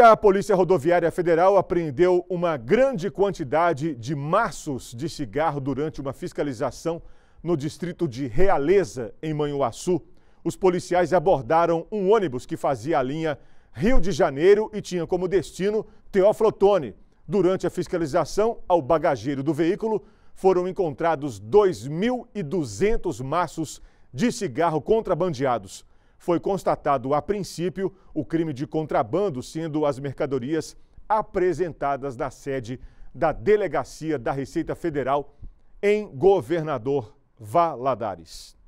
A Polícia Rodoviária Federal apreendeu uma grande quantidade de maços de cigarro durante uma fiscalização no distrito de Realeza, em Manhuaçu. Os policiais abordaram um ônibus que fazia a linha Rio de Janeiro e tinha como destino Teófilo Otoni. Durante a fiscalização, ao bagageiro do veículo, foram encontrados 2.200 maços de cigarro contrabandeados foi constatado a princípio o crime de contrabando, sendo as mercadorias apresentadas na sede da Delegacia da Receita Federal em Governador Valadares.